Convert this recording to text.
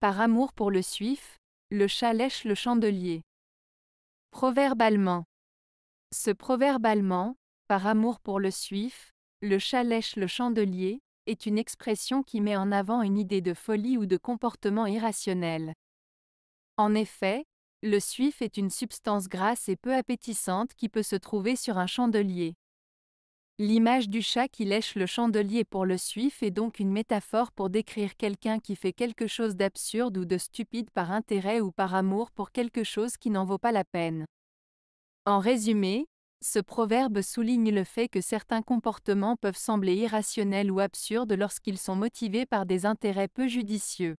Par amour pour le suif, le chat lèche le chandelier. Proverbe allemand. Ce proverbe allemand, par amour pour le suif, le chat lèche le chandelier, est une expression qui met en avant une idée de folie ou de comportement irrationnel. En effet, le suif est une substance grasse et peu appétissante qui peut se trouver sur un chandelier. L'image du chat qui lèche le chandelier pour le suif est donc une métaphore pour décrire quelqu'un qui fait quelque chose d'absurde ou de stupide par intérêt ou par amour pour quelque chose qui n'en vaut pas la peine. En résumé, ce proverbe souligne le fait que certains comportements peuvent sembler irrationnels ou absurdes lorsqu'ils sont motivés par des intérêts peu judicieux.